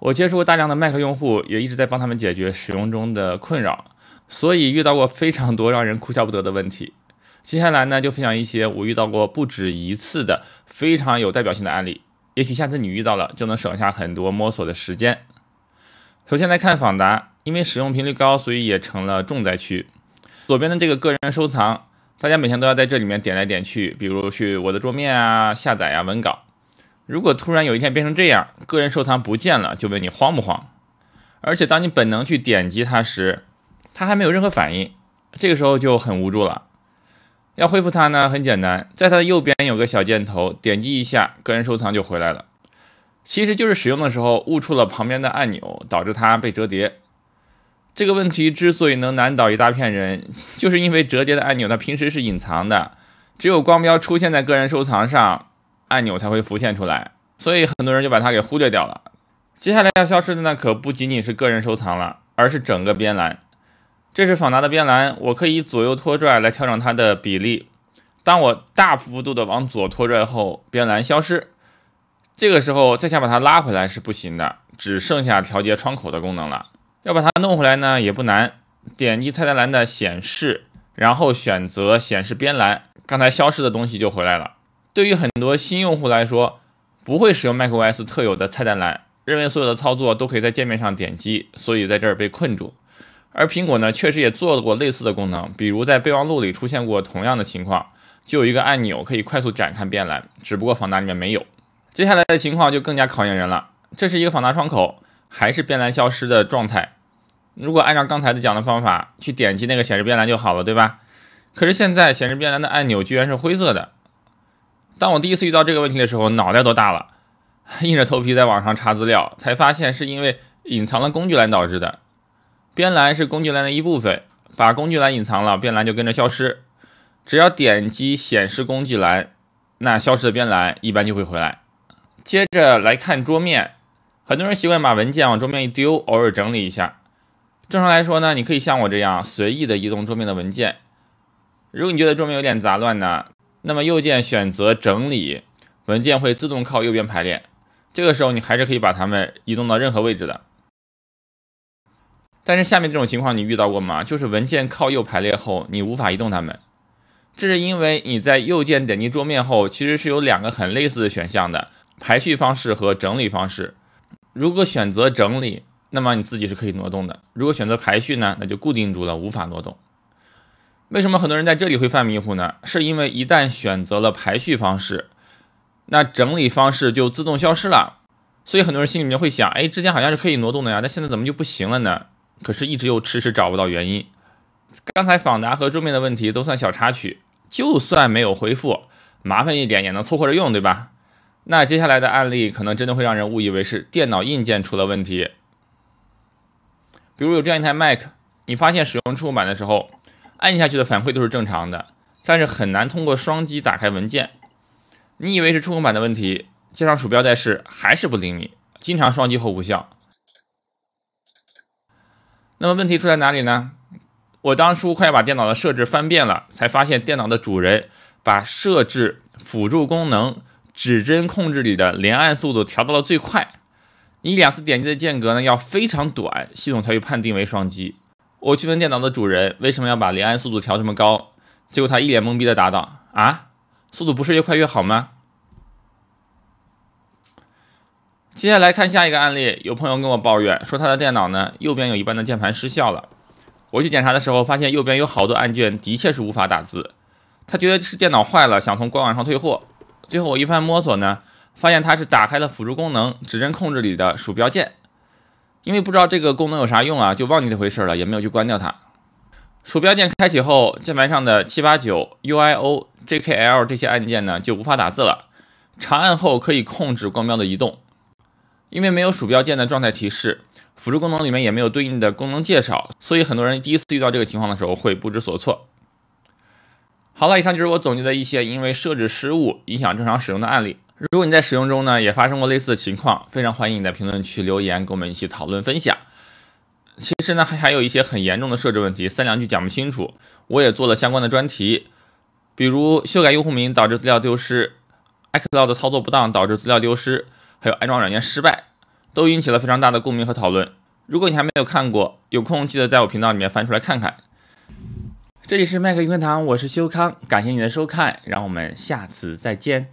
我接触过大量的 Mac 用户，也一直在帮他们解决使用中的困扰，所以遇到过非常多让人哭笑不得的问题。接下来呢，就分享一些我遇到过不止一次的非常有代表性的案例，也许下次你遇到了就能省下很多摸索的时间。首先来看访达，因为使用频率高，所以也成了重灾区。左边的这个个人收藏，大家每天都要在这里面点来点去，比如去我的桌面啊、下载啊、文稿。如果突然有一天变成这样，个人收藏不见了，就问你慌不慌？而且当你本能去点击它时，它还没有任何反应，这个时候就很无助了。要恢复它呢，很简单，在它的右边有个小箭头，点击一下，个人收藏就回来了。其实就是使用的时候误触了旁边的按钮，导致它被折叠。这个问题之所以能难倒一大片人，就是因为折叠的按钮它平时是隐藏的，只有光标出现在个人收藏上。按钮才会浮现出来，所以很多人就把它给忽略掉了。接下来要消失的呢，可不仅仅是个人收藏了，而是整个边栏。这是访达的边栏，我可以左右拖拽来调整它的比例。当我大幅度的往左拖拽后，边栏消失。这个时候再想把它拉回来是不行的，只剩下调节窗口的功能了。要把它弄回来呢，也不难，点击菜单栏的显示，然后选择显示边栏，刚才消失的东西就回来了。对于很多新用户来说，不会使用 macOS 特有的菜单栏，认为所有的操作都可以在界面上点击，所以在这儿被困住。而苹果呢，确实也做过类似的功能，比如在备忘录里出现过同样的情况，就有一个按钮可以快速展开边栏，只不过访达里面没有。接下来的情况就更加考验人了，这是一个访达窗口，还是边栏消失的状态？如果按照刚才的讲的方法去点击那个显示边栏就好了，对吧？可是现在显示边栏的按钮居然是灰色的。当我第一次遇到这个问题的时候，脑袋都大了，硬着头皮在网上查资料，才发现是因为隐藏了工具栏导致的。边栏是工具栏的一部分，把工具栏隐藏了，边栏就跟着消失。只要点击显示工具栏，那消失的边栏一般就会回来。接着来看桌面，很多人习惯把文件往桌面一丢，偶尔整理一下。正常来说呢，你可以像我这样随意的移动桌面的文件。如果你觉得桌面有点杂乱呢？那么右键选择整理文件会自动靠右边排列，这个时候你还是可以把它们移动到任何位置的。但是下面这种情况你遇到过吗？就是文件靠右排列后你无法移动它们，这是因为你在右键点击桌面后其实是有两个很类似的选项的：排序方式和整理方式。如果选择整理，那么你自己是可以挪动的；如果选择排序呢，那就固定住了，无法挪动。为什么很多人在这里会犯迷糊呢？是因为一旦选择了排序方式，那整理方式就自动消失了。所以很多人心里面会想：哎，之前好像是可以挪动的呀，那现在怎么就不行了呢？可是，一直又迟迟找不到原因。刚才访达和桌面的问题都算小插曲，就算没有回复，麻烦一点也能凑合着用，对吧？那接下来的案例可能真的会让人误以为是电脑硬件出了问题。比如有这样一台 Mac，你发现使用触控板的时候。按下去的反馈都是正常的，但是很难通过双击打开文件。你以为是触控板的问题，接上鼠标再试，还是不灵敏，经常双击后无效。那么问题出在哪里呢？我当初快把电脑的设置翻遍了，才发现电脑的主人把设置辅助功能指针控制里的连按速度调到了最快，你两次点击的间隔呢要非常短，系统才会判定为双击。我去问电脑的主人为什么要把连按速度调这么高，结果他一脸懵逼的答道：“啊，速度不是越快越好吗？”接下来看下一个案例，有朋友跟我抱怨说他的电脑呢右边有一半的键盘失效了。我去检查的时候发现右边有好多按键的确是无法打字，他觉得是电脑坏了，想从官网上退货。最后我一番摸索呢，发现他是打开了辅助功能指针控制里的鼠标键。因为不知道这个功能有啥用啊，就忘记这回事了，也没有去关掉它。鼠标键开启后，键盘上的七八九、U I O、J K L 这些按键呢就无法打字了。长按后可以控制光标的移动。因为没有鼠标键的状态提示，辅助功能里面也没有对应的功能介绍，所以很多人第一次遇到这个情况的时候会不知所措。好了，以上就是我总结的一些因为设置失误影响正常使用的案例。如果你在使用中呢，也发生过类似的情况，非常欢迎你在评论区留言，跟我们一起讨论分享。其实呢，还还有一些很严重的设置问题，三两句讲不清楚。我也做了相关的专题，比如修改用户名导致资料丢失，Excel 的操作不当导致资料丢失，还有安装软件失败，都引起了非常大的共鸣和讨论。如果你还没有看过，有空记得在我频道里面翻出来看看。这里是麦克云课堂，我是修康，感谢你的收看，让我们下次再见。